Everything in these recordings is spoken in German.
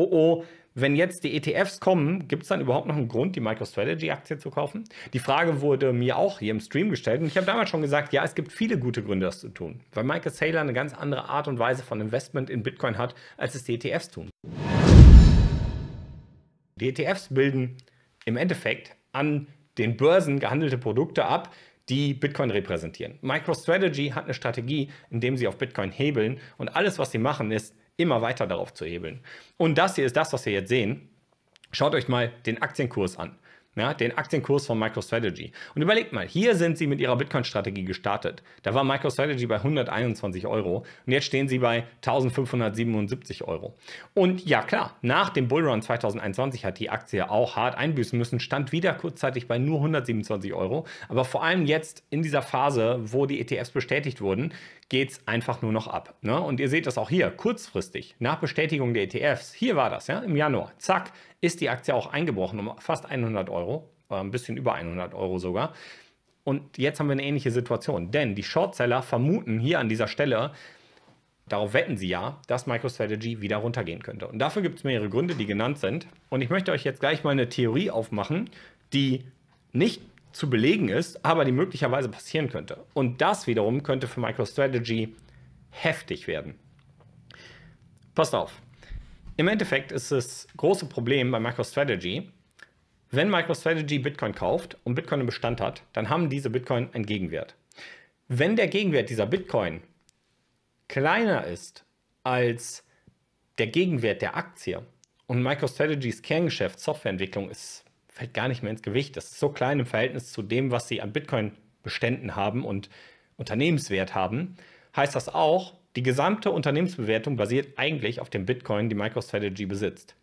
oh oh, wenn jetzt die ETFs kommen, gibt es dann überhaupt noch einen Grund, die MicroStrategy-Aktie zu kaufen? Die Frage wurde mir auch hier im Stream gestellt und ich habe damals schon gesagt, ja, es gibt viele gute Gründe, das zu tun, weil Michael Saylor eine ganz andere Art und Weise von Investment in Bitcoin hat, als es die ETFs tun. Die ETFs bilden im Endeffekt an den Börsen gehandelte Produkte ab, die Bitcoin repräsentieren. MicroStrategy hat eine Strategie, indem sie auf Bitcoin hebeln und alles, was sie machen, ist, immer weiter darauf zu hebeln. Und das hier ist das, was wir jetzt sehen. Schaut euch mal den Aktienkurs an ja, den Aktienkurs von MicroStrategy. Und überlegt mal, hier sind sie mit ihrer Bitcoin-Strategie gestartet. Da war MicroStrategy bei 121 Euro und jetzt stehen sie bei 1577 Euro. Und ja klar, nach dem Bullrun 2021 hat die Aktie auch hart einbüßen müssen, stand wieder kurzzeitig bei nur 127 Euro. Aber vor allem jetzt in dieser Phase, wo die ETFs bestätigt wurden, geht es einfach nur noch ab. Ne? Und ihr seht das auch hier, kurzfristig, nach Bestätigung der ETFs, hier war das, ja, im Januar, zack, ist die Aktie auch eingebrochen um fast 100 Euro, äh, ein bisschen über 100 Euro sogar. Und jetzt haben wir eine ähnliche Situation, denn die Shortseller vermuten hier an dieser Stelle, darauf wetten sie ja, dass MicroStrategy wieder runtergehen könnte. Und dafür gibt es mehrere Gründe, die genannt sind. Und ich möchte euch jetzt gleich mal eine Theorie aufmachen, die nicht zu belegen ist, aber die möglicherweise passieren könnte. Und das wiederum könnte für MicroStrategy heftig werden. Passt auf. Im Endeffekt ist das große Problem bei MicroStrategy, wenn MicroStrategy Bitcoin kauft und Bitcoin im Bestand hat, dann haben diese Bitcoin einen Gegenwert. Wenn der Gegenwert dieser Bitcoin kleiner ist als der Gegenwert der Aktie und MicroStrategys Kerngeschäft Softwareentwicklung ist, fällt gar nicht mehr ins Gewicht. Das ist so klein im Verhältnis zu dem, was sie an Bitcoin-Beständen haben und Unternehmenswert haben, heißt das auch, die gesamte Unternehmensbewertung basiert eigentlich auf dem Bitcoin, die MicroStrategy besitzt.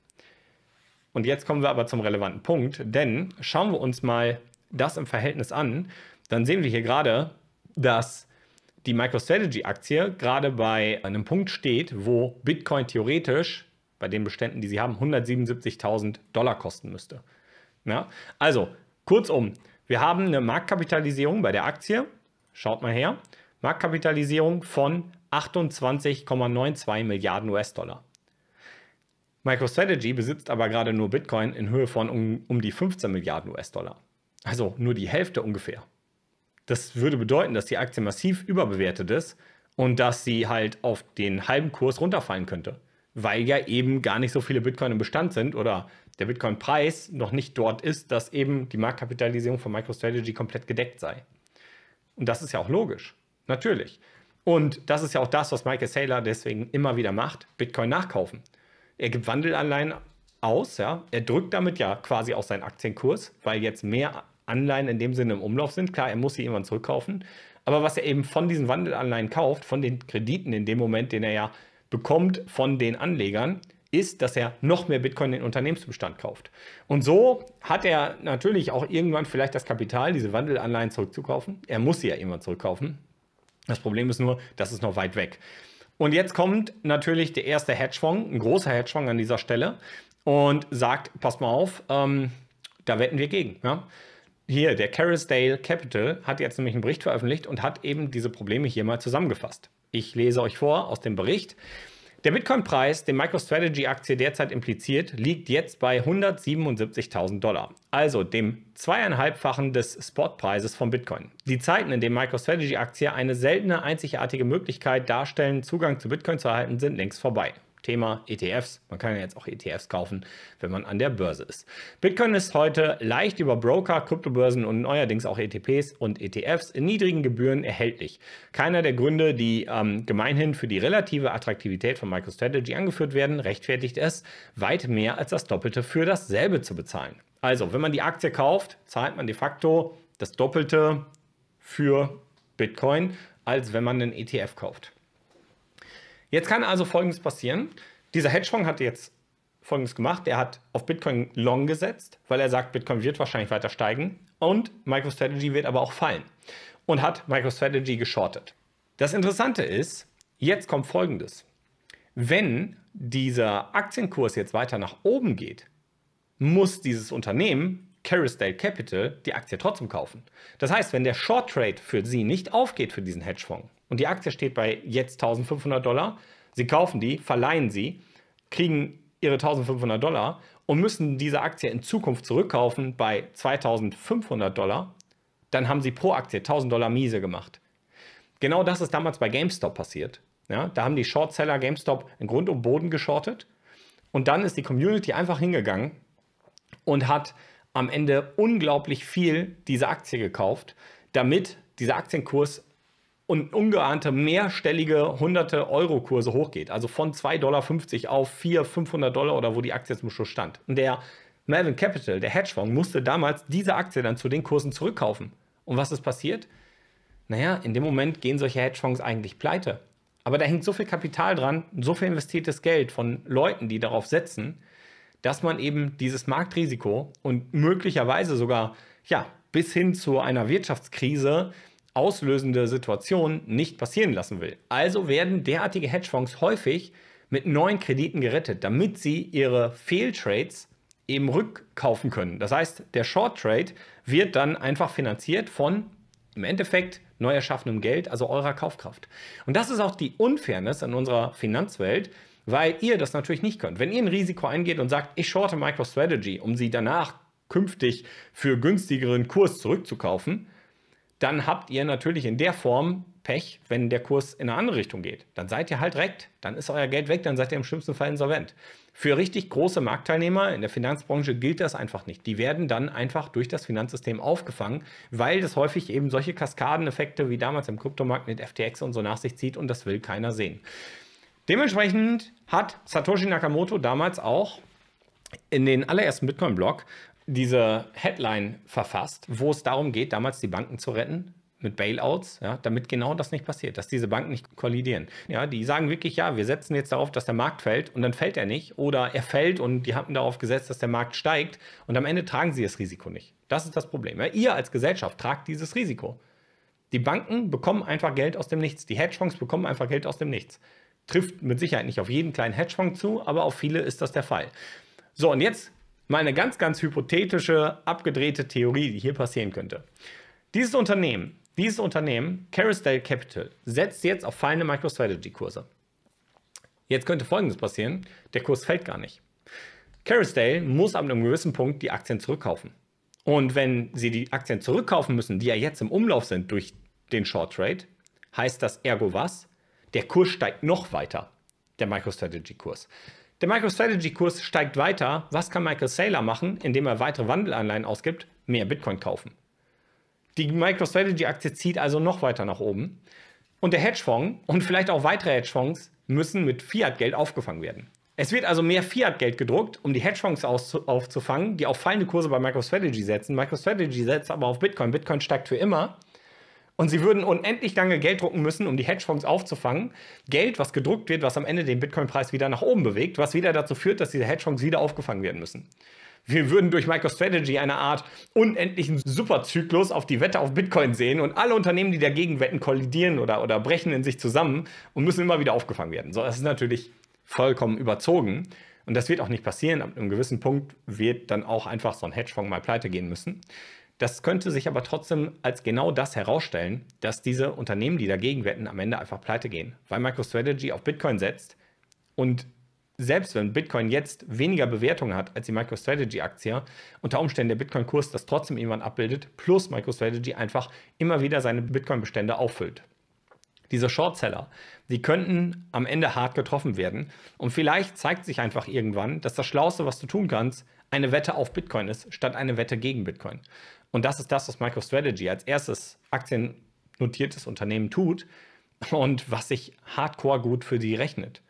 Und jetzt kommen wir aber zum relevanten Punkt, denn schauen wir uns mal das im Verhältnis an, dann sehen wir hier gerade, dass die MicroStrategy-Aktie gerade bei einem Punkt steht, wo Bitcoin theoretisch bei den Beständen, die sie haben, 177.000 Dollar kosten müsste. Ja? Also, kurzum, wir haben eine Marktkapitalisierung bei der Aktie, schaut mal her, Marktkapitalisierung von 28,92 Milliarden US-Dollar. MicroStrategy besitzt aber gerade nur Bitcoin in Höhe von um, um die 15 Milliarden US-Dollar. Also nur die Hälfte ungefähr. Das würde bedeuten, dass die Aktie massiv überbewertet ist und dass sie halt auf den halben Kurs runterfallen könnte, weil ja eben gar nicht so viele Bitcoin im Bestand sind oder der Bitcoin-Preis noch nicht dort ist, dass eben die Marktkapitalisierung von MicroStrategy komplett gedeckt sei. Und das ist ja auch logisch. Natürlich. Und das ist ja auch das, was Michael Saylor deswegen immer wieder macht: Bitcoin nachkaufen. Er gibt Wandelanleihen aus, ja. Er drückt damit ja quasi auch seinen Aktienkurs, weil jetzt mehr Anleihen in dem Sinne im Umlauf sind. Klar, er muss sie irgendwann zurückkaufen. Aber was er eben von diesen Wandelanleihen kauft, von den Krediten in dem Moment, den er ja bekommt von den Anlegern, ist, dass er noch mehr Bitcoin in den Unternehmensbestand kauft. Und so hat er natürlich auch irgendwann vielleicht das Kapital, diese Wandelanleihen zurückzukaufen. Er muss sie ja irgendwann zurückkaufen. Das Problem ist nur, das ist noch weit weg. Und jetzt kommt natürlich der erste Hedgefonds, ein großer Hedgefonds an dieser Stelle, und sagt: Passt mal auf, ähm, da wetten wir gegen. Ja? Hier, der Carisdale Capital hat jetzt nämlich einen Bericht veröffentlicht und hat eben diese Probleme hier mal zusammengefasst. Ich lese euch vor aus dem Bericht. Der Bitcoin-Preis, den MicroStrategy-Aktie derzeit impliziert, liegt jetzt bei 177.000 Dollar, also dem zweieinhalbfachen des Spotpreises von Bitcoin. Die Zeiten, in denen MicroStrategy-Aktie eine seltene, einzigartige Möglichkeit darstellen, Zugang zu Bitcoin zu erhalten, sind längst vorbei. Thema ETFs. Man kann ja jetzt auch ETFs kaufen, wenn man an der Börse ist. Bitcoin ist heute leicht über Broker, Kryptobörsen und neuerdings auch ETPs und ETFs in niedrigen Gebühren erhältlich. Keiner der Gründe, die ähm, gemeinhin für die relative Attraktivität von MicroStrategy angeführt werden, rechtfertigt es, weit mehr als das Doppelte für dasselbe zu bezahlen. Also, wenn man die Aktie kauft, zahlt man de facto das Doppelte für Bitcoin, als wenn man einen ETF kauft. Jetzt kann also Folgendes passieren. Dieser Hedgefonds hat jetzt Folgendes gemacht. Er hat auf Bitcoin long gesetzt, weil er sagt, Bitcoin wird wahrscheinlich weiter steigen und MicroStrategy wird aber auch fallen. Und hat MicroStrategy geschortet. Das Interessante ist, jetzt kommt Folgendes. Wenn dieser Aktienkurs jetzt weiter nach oben geht, muss dieses Unternehmen, Carisdale Capital, die Aktie trotzdem kaufen. Das heißt, wenn der Short Trade für sie nicht aufgeht für diesen Hedgefonds, und die Aktie steht bei jetzt 1500 Dollar, sie kaufen die, verleihen sie, kriegen ihre 1500 Dollar und müssen diese Aktie in Zukunft zurückkaufen bei 2500 Dollar, dann haben sie pro Aktie 1000 Dollar miese gemacht. Genau das ist damals bei GameStop passiert. Ja, da haben die Shortseller GameStop in Grund und Boden geschortet und dann ist die Community einfach hingegangen und hat am Ende unglaublich viel diese Aktie gekauft, damit dieser Aktienkurs und ungeahnte mehrstellige hunderte Euro Kurse hochgeht. Also von 2,50 Dollar auf 4, 500 Dollar oder wo die Aktie zum Schluss stand. Und der Melvin Capital, der Hedgefonds, musste damals diese Aktie dann zu den Kursen zurückkaufen. Und was ist passiert? Naja, in dem Moment gehen solche Hedgefonds eigentlich pleite. Aber da hängt so viel Kapital dran, so viel investiertes Geld von Leuten, die darauf setzen, dass man eben dieses Marktrisiko und möglicherweise sogar ja, bis hin zu einer Wirtschaftskrise auslösende Situation nicht passieren lassen will. Also werden derartige Hedgefonds häufig mit neuen Krediten gerettet, damit sie ihre Fehltrades eben rückkaufen können. Das heißt, der Short Trade wird dann einfach finanziert von im Endeffekt neu erschaffenem Geld, also eurer Kaufkraft. Und das ist auch die Unfairness in unserer Finanzwelt, weil ihr das natürlich nicht könnt. Wenn ihr ein Risiko eingeht und sagt, ich shorte MicroStrategy, um sie danach künftig für günstigeren Kurs zurückzukaufen, dann habt ihr natürlich in der Form Pech, wenn der Kurs in eine andere Richtung geht. Dann seid ihr halt direkt, dann ist euer Geld weg, dann seid ihr im schlimmsten Fall insolvent. Für richtig große Marktteilnehmer in der Finanzbranche gilt das einfach nicht. Die werden dann einfach durch das Finanzsystem aufgefangen, weil das häufig eben solche Kaskadeneffekte wie damals im Kryptomarkt mit FTX und so nach sich zieht und das will keiner sehen. Dementsprechend hat Satoshi Nakamoto damals auch in den allerersten Bitcoin-Blog diese Headline verfasst, wo es darum geht, damals die Banken zu retten mit Bailouts, ja, damit genau das nicht passiert, dass diese Banken nicht kollidieren. Ja, die sagen wirklich, ja, wir setzen jetzt darauf, dass der Markt fällt und dann fällt er nicht oder er fällt und die haben darauf gesetzt, dass der Markt steigt und am Ende tragen sie das Risiko nicht. Das ist das Problem. Ja. Ihr als Gesellschaft tragt dieses Risiko. Die Banken bekommen einfach Geld aus dem Nichts. Die Hedgefonds bekommen einfach Geld aus dem Nichts. Trifft mit Sicherheit nicht auf jeden kleinen Hedgefonds zu, aber auf viele ist das der Fall. So, und jetzt meine ganz, ganz hypothetische, abgedrehte Theorie, die hier passieren könnte. Dieses Unternehmen, dieses Unternehmen, Carousel Capital, setzt jetzt auf fallende MicroStrategy-Kurse. Jetzt könnte Folgendes passieren, der Kurs fällt gar nicht. Carousel muss ab einem gewissen Punkt die Aktien zurückkaufen. Und wenn sie die Aktien zurückkaufen müssen, die ja jetzt im Umlauf sind durch den Short Trade, heißt das ergo was? Der Kurs steigt noch weiter, der MicroStrategy-Kurs. Der MicroStrategy-Kurs steigt weiter. Was kann Michael Saylor machen, indem er weitere Wandelanleihen ausgibt? Mehr Bitcoin kaufen. Die MicroStrategy-Aktie zieht also noch weiter nach oben. Und der Hedgefonds und vielleicht auch weitere Hedgefonds müssen mit Fiat-Geld aufgefangen werden. Es wird also mehr Fiat-Geld gedruckt, um die Hedgefonds aufzufangen, die auf fallende Kurse bei MicroStrategy setzen. MicroStrategy setzt aber auf Bitcoin. Bitcoin steigt für immer. Und sie würden unendlich lange Geld drucken müssen, um die Hedgefonds aufzufangen. Geld, was gedruckt wird, was am Ende den Bitcoin-Preis wieder nach oben bewegt, was wieder dazu führt, dass diese Hedgefonds wieder aufgefangen werden müssen. Wir würden durch MicroStrategy eine Art unendlichen Superzyklus auf die Wette auf Bitcoin sehen und alle Unternehmen, die dagegen wetten, kollidieren oder, oder brechen in sich zusammen und müssen immer wieder aufgefangen werden. So, das ist natürlich vollkommen überzogen. Und das wird auch nicht passieren. Ab einem gewissen Punkt wird dann auch einfach so ein Hedgefonds mal pleite gehen müssen. Das könnte sich aber trotzdem als genau das herausstellen, dass diese Unternehmen, die dagegen wetten, am Ende einfach pleite gehen, weil MicroStrategy auf Bitcoin setzt und selbst wenn Bitcoin jetzt weniger Bewertung hat als die MicroStrategy-Aktie, unter Umständen der Bitcoin-Kurs das trotzdem irgendwann abbildet, plus MicroStrategy einfach immer wieder seine Bitcoin-Bestände auffüllt. Diese Shortseller, die könnten am Ende hart getroffen werden. Und vielleicht zeigt sich einfach irgendwann, dass das Schlauste, was du tun kannst, eine Wette auf Bitcoin ist, statt eine Wette gegen Bitcoin. Und das ist das, was MicroStrategy als erstes aktiennotiertes Unternehmen tut und was sich hardcore gut für sie rechnet.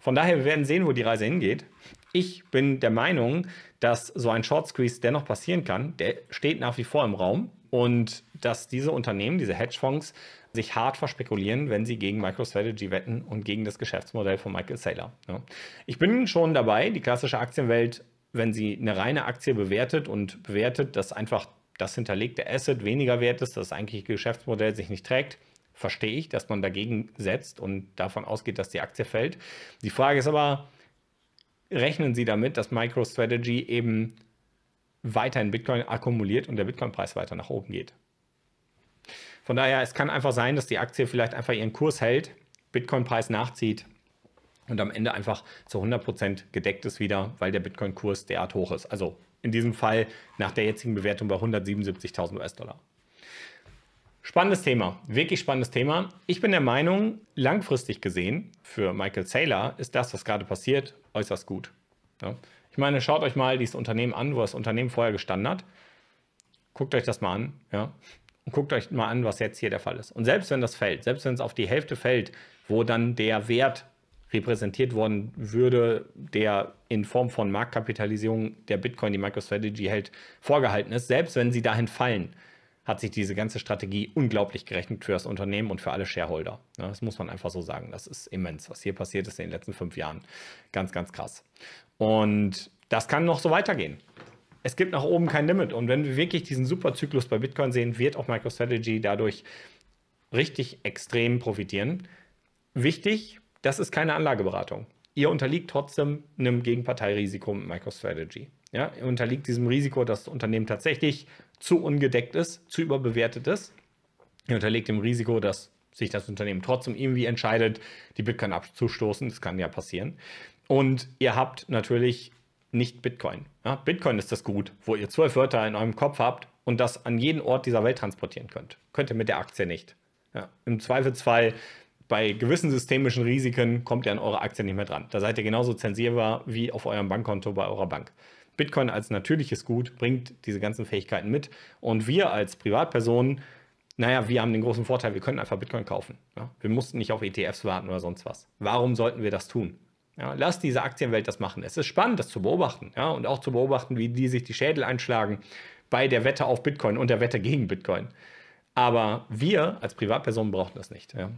Von daher, wir werden sehen, wo die Reise hingeht. Ich bin der Meinung, dass so ein Short Squeeze dennoch passieren kann. Der steht nach wie vor im Raum und dass diese Unternehmen, diese Hedgefonds, sich hart verspekulieren, wenn sie gegen MicroStrategy wetten und gegen das Geschäftsmodell von Michael Saylor. Ich bin schon dabei, die klassische Aktienwelt, wenn sie eine reine Aktie bewertet und bewertet, dass einfach das hinterlegte Asset weniger wert ist, das eigentliche Geschäftsmodell sich nicht trägt, verstehe ich, dass man dagegen setzt und davon ausgeht, dass die Aktie fällt. Die Frage ist aber, rechnen Sie damit, dass MicroStrategy eben weiter in Bitcoin akkumuliert und der Bitcoin-Preis weiter nach oben geht? Von daher, es kann einfach sein, dass die Aktie vielleicht einfach ihren Kurs hält, Bitcoin-Preis nachzieht und am Ende einfach zu 100% gedeckt ist wieder, weil der Bitcoin-Kurs derart hoch ist. Also in diesem Fall nach der jetzigen Bewertung bei 177.000 US-Dollar. Spannendes Thema, wirklich spannendes Thema. Ich bin der Meinung, langfristig gesehen, für Michael Saylor ist das, was gerade passiert, äußerst gut. Ja? Ich meine, schaut euch mal dieses Unternehmen an, wo das Unternehmen vorher gestanden hat. Guckt euch das mal an, ja. Und guckt euch mal an, was jetzt hier der Fall ist. Und selbst wenn das fällt, selbst wenn es auf die Hälfte fällt, wo dann der Wert repräsentiert worden würde, der in Form von Marktkapitalisierung der Bitcoin, die MicroStrategy hält, vorgehalten ist. Selbst wenn sie dahin fallen, hat sich diese ganze Strategie unglaublich gerechnet für das Unternehmen und für alle Shareholder. Das muss man einfach so sagen. Das ist immens, was hier passiert ist in den letzten fünf Jahren. Ganz, ganz krass. Und das kann noch so weitergehen. Es gibt nach oben kein Limit. Und wenn wir wirklich diesen Superzyklus bei Bitcoin sehen, wird auch MicroStrategy dadurch richtig extrem profitieren. Wichtig, das ist keine Anlageberatung. Ihr unterliegt trotzdem einem Gegenparteirisiko mit MicroStrategy. Ja, ihr unterliegt diesem Risiko, dass das Unternehmen tatsächlich zu ungedeckt ist, zu überbewertet ist. Ihr unterliegt dem Risiko, dass sich das Unternehmen trotzdem irgendwie entscheidet, die Bitcoin abzustoßen. Das kann ja passieren. Und ihr habt natürlich nicht Bitcoin. Ja, Bitcoin ist das Gut, wo ihr zwölf Wörter in eurem Kopf habt und das an jeden Ort dieser Welt transportieren könnt. Könnt ihr mit der Aktie nicht. Ja, Im Zweifelsfall bei gewissen systemischen Risiken kommt ihr an eure Aktien nicht mehr dran. Da seid ihr genauso zensierbar wie auf eurem Bankkonto bei eurer Bank. Bitcoin als natürliches Gut bringt diese ganzen Fähigkeiten mit. Und wir als Privatpersonen, naja, wir haben den großen Vorteil, wir können einfach Bitcoin kaufen. Ja? Wir mussten nicht auf ETFs warten oder sonst was. Warum sollten wir das tun? Ja, lasst diese Aktienwelt das machen. Es ist spannend, das zu beobachten. Ja? Und auch zu beobachten, wie die sich die Schädel einschlagen bei der Wette auf Bitcoin und der Wette gegen Bitcoin. Aber wir als Privatpersonen brauchen das nicht. Ja?